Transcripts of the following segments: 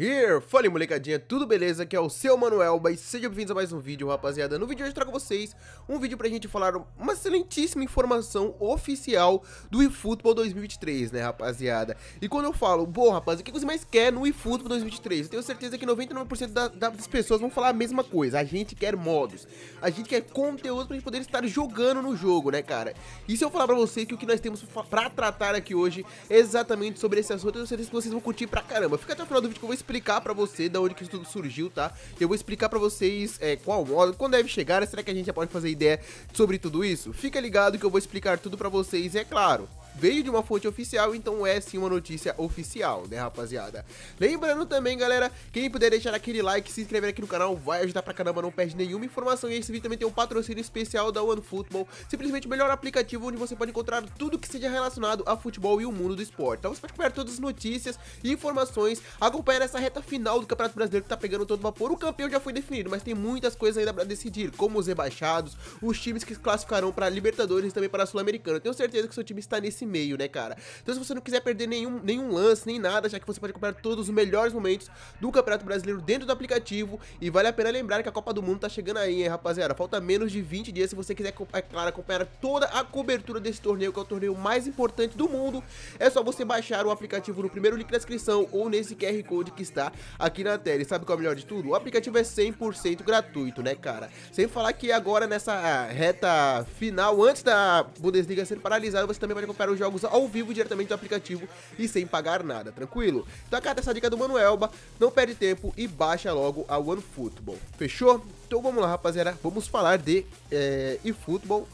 Here! Fala molecadinha, tudo beleza? Aqui é o seu Manuel, mas sejam bem-vindos a mais um vídeo, rapaziada. No vídeo de hoje eu trago vocês um vídeo pra gente falar uma excelentíssima informação oficial do eFootball 2023, né, rapaziada? E quando eu falo, pô, rapaz, o que você mais quer no eFootball 2023? Eu tenho certeza que 99% da, das pessoas vão falar a mesma coisa. A gente quer modos, a gente quer conteúdo pra gente poder estar jogando no jogo, né, cara? E se eu falar pra vocês que o que nós temos pra tratar aqui hoje é exatamente sobre esse assunto, eu tenho certeza que vocês vão curtir pra caramba. Fica até o final do vídeo que eu vou explicar para você da onde que isso tudo surgiu, tá? Eu vou explicar para vocês é, qual modo, quando deve chegar, será que a gente já pode fazer ideia sobre tudo isso? Fica ligado que eu vou explicar tudo para vocês, é claro veio de uma fonte oficial, então é sim uma notícia oficial, né, rapaziada? Lembrando também, galera, quem puder deixar aquele like, se inscrever aqui no canal, vai ajudar pra caramba, não perde nenhuma informação. E esse vídeo também tem um patrocínio especial da OneFootball, simplesmente o melhor aplicativo onde você pode encontrar tudo que seja relacionado a futebol e o mundo do esporte. Então você pode acompanhar todas as notícias e informações, acompanhar essa reta final do Campeonato Brasileiro que tá pegando todo vapor. O campeão já foi definido, mas tem muitas coisas ainda pra decidir, como os rebaixados, os times que se classificarão pra Libertadores e também para a Sul-Americana. Tenho certeza que seu time está nesse meio, né, cara? Então se você não quiser perder nenhum, nenhum lance, nem nada, já que você pode acompanhar todos os melhores momentos do Campeonato Brasileiro dentro do aplicativo. E vale a pena lembrar que a Copa do Mundo tá chegando aí, hein, rapaziada? Falta menos de 20 dias se você quiser, é claro, acompanhar toda a cobertura desse torneio, que é o torneio mais importante do mundo. É só você baixar o aplicativo no primeiro link da descrição ou nesse QR Code que está aqui na tela. E sabe qual é o melhor de tudo? O aplicativo é 100% gratuito, né, cara? Sem falar que agora nessa ah, reta final, antes da Bundesliga ser paralisada, você também pode acompanhar o jogos ao vivo diretamente do aplicativo e sem pagar nada, tranquilo? Então acata essa dica do Manuelba, não perde tempo e baixa logo a OneFootball, fechou? Então vamos lá rapaziada, vamos falar de é, eh, eFootball,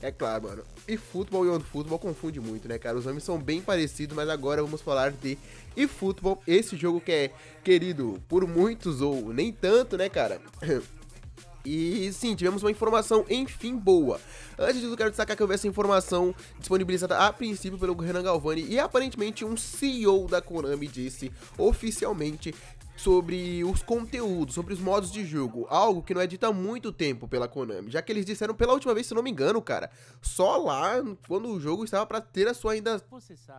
é claro mano, e futebol e OneFootball confunde muito, né, cara? Os nomes são bem parecidos, mas agora vamos falar de eFootball, esse jogo que é querido por muitos ou nem tanto, né, cara? E sim, tivemos uma informação, enfim, boa. Antes de tudo, quero destacar que eu vi essa informação disponibilizada a princípio pelo Renan Galvani e aparentemente um CEO da Konami disse oficialmente sobre os conteúdos, sobre os modos de jogo, algo que não é dito há muito tempo pela Konami, já que eles disseram pela última vez, se não me engano, cara, só lá quando o jogo estava para ter a sua ainda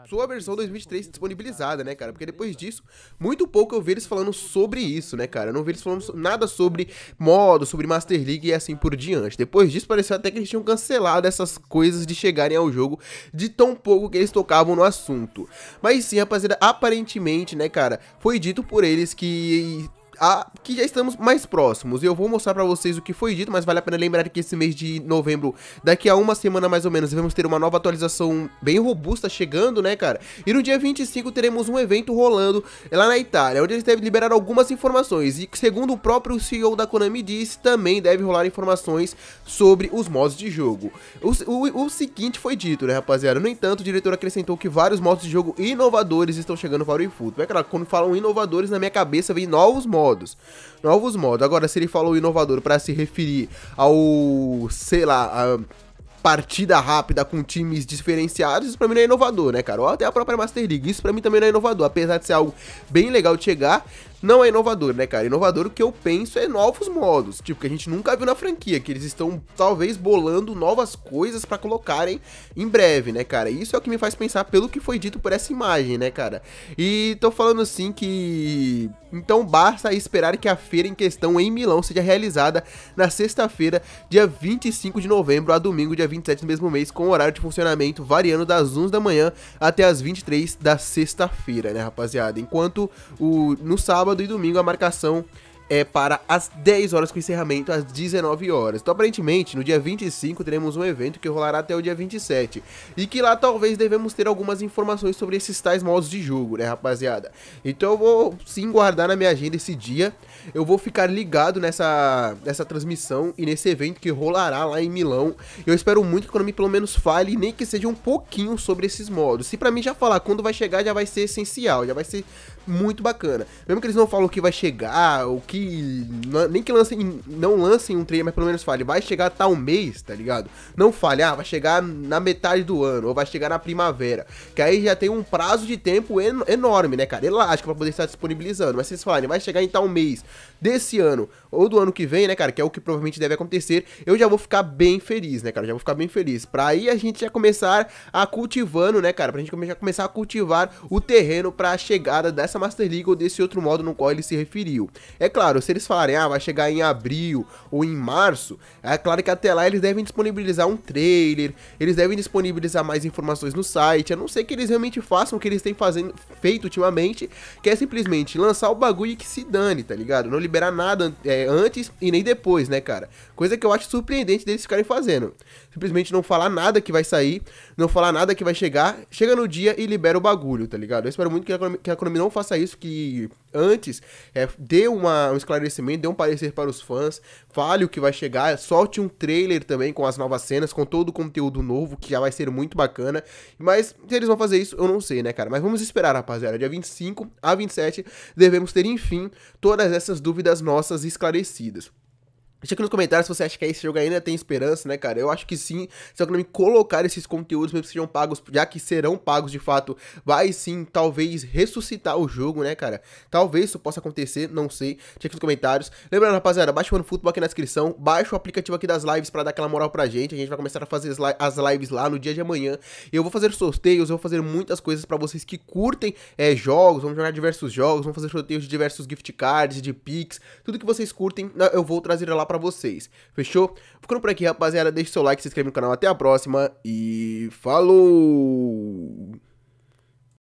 sua versão 2003 é disponibilizada, né, cara? Porque depois disso, muito pouco eu vi eles falando sobre isso, né, cara? Eu não vi eles falando nada sobre modo, sobre Master League e assim por diante. Depois disso, pareceu até que eles tinham cancelado essas coisas de chegarem ao jogo de tão pouco que eles tocavam no assunto. Mas sim, rapaziada, aparentemente, né, cara, foi dito por eles que e a, que já estamos mais próximos. eu vou mostrar pra vocês o que foi dito, mas vale a pena lembrar que esse mês de novembro, daqui a uma semana mais ou menos, vamos ter uma nova atualização bem robusta chegando, né, cara? E no dia 25 teremos um evento rolando lá na Itália, onde eles devem liberar algumas informações. E segundo o próprio CEO da Konami disse, também deve rolar informações sobre os modos de jogo. O, o, o seguinte foi dito, né, rapaziada? No entanto, o diretor acrescentou que vários modos de jogo inovadores estão chegando para o eFootball. É claro, quando falam inovadores, na minha cabeça vem novos modos modos. Novos modos. Agora, se ele falou inovador para se referir ao, sei lá, partida rápida com times diferenciados, isso pra mim não é inovador, né, cara? Ou até a própria Master League, isso pra mim também não é inovador, apesar de ser algo bem legal de chegar, não é inovador, né, cara? Inovador o que eu penso é novos modos, tipo, que a gente nunca viu na franquia, que eles estão talvez bolando novas coisas para colocarem em breve, né, cara? Isso é o que me faz pensar pelo que foi dito por essa imagem, né, cara? E tô falando assim que então basta esperar que a feira em questão em Milão seja realizada na sexta-feira, dia 25 de novembro a domingo, dia 27 do mesmo mês, com horário de funcionamento variando das 11 da manhã até as 23 da sexta-feira, né, rapaziada? Enquanto o no sábado sábado e domingo a marcação é para as 10 horas com encerramento às 19 horas. Então, aparentemente, no dia 25 teremos um evento que rolará até o dia 27. E que lá talvez devemos ter algumas informações sobre esses tais modos de jogo, né, rapaziada? Então eu vou sim guardar na minha agenda esse dia. Eu vou ficar ligado nessa, nessa transmissão e nesse evento que rolará lá em Milão. Eu espero muito que o Konami pelo menos fale, nem que seja um pouquinho sobre esses modos. Se para mim já falar quando vai chegar, já vai ser essencial, já vai ser muito bacana. Mesmo que eles não falam o que vai chegar, o que que. Nem que lancem. Não lancem um trailer, mas pelo menos fale. Vai chegar tal mês, tá ligado? Não falhar, ah, vai chegar na metade do ano, ou vai chegar na primavera. Que aí já tem um prazo de tempo en enorme, né, cara? Elástico pra poder estar disponibilizando. Mas vocês falarem, vai chegar em tal mês desse ano, ou do ano que vem, né, cara? Que é o que provavelmente deve acontecer. Eu já vou ficar bem feliz, né, cara? Já vou ficar bem feliz. Pra aí a gente já começar a cultivando, né, cara? Pra gente já começar a cultivar o terreno pra chegada dessa Master League ou desse outro modo no qual ele se referiu. É claro claro, se eles falarem, ah, vai chegar em abril ou em março, é claro que até lá eles devem disponibilizar um trailer, eles devem disponibilizar mais informações no site, a não ser que eles realmente façam o que eles têm fazendo, feito ultimamente, que é simplesmente lançar o bagulho e que se dane, tá ligado? Não liberar nada é, antes e nem depois, né, cara? Coisa que eu acho surpreendente deles ficarem fazendo. Simplesmente não falar nada que vai sair, não falar nada que vai chegar, chega no dia e libera o bagulho, tá ligado? Eu espero muito que a, que a Konami não faça isso, que antes é, dê uma, um esclarecimento, dê um parecer para os fãs, fale o que vai chegar, solte um trailer também com as novas cenas, com todo o conteúdo novo, que já vai ser muito bacana. Mas se eles vão fazer isso, eu não sei, né, cara? Mas vamos esperar, rapaziada. Dia 25 a 27, devemos ter, enfim, todas essas dúvidas nossas esclarecidas. Deixa aqui nos comentários se você acha que esse jogo ainda tem esperança, né, cara? Eu acho que sim. Se eu não me colocar esses conteúdos, mesmo que sejam pagos, já que serão pagos de fato, vai sim, talvez, ressuscitar o jogo, né, cara? Talvez isso possa acontecer, não sei. Deixa aqui nos comentários. Lembrando, rapaziada, baixa o Mano Futebol aqui na descrição. Baixa o aplicativo aqui das lives para dar aquela moral pra gente. A gente vai começar a fazer as lives lá no dia de amanhã. Eu vou fazer sorteios, eu vou fazer muitas coisas para vocês que curtem é, jogos. Vamos jogar diversos jogos, vamos fazer sorteios de diversos gift cards, de pix. Tudo que vocês curtem, eu vou trazer lá para vocês. Fechou? Ficando por aqui, rapaziada. Deixe seu like, se inscreve no canal. Até a próxima e falou!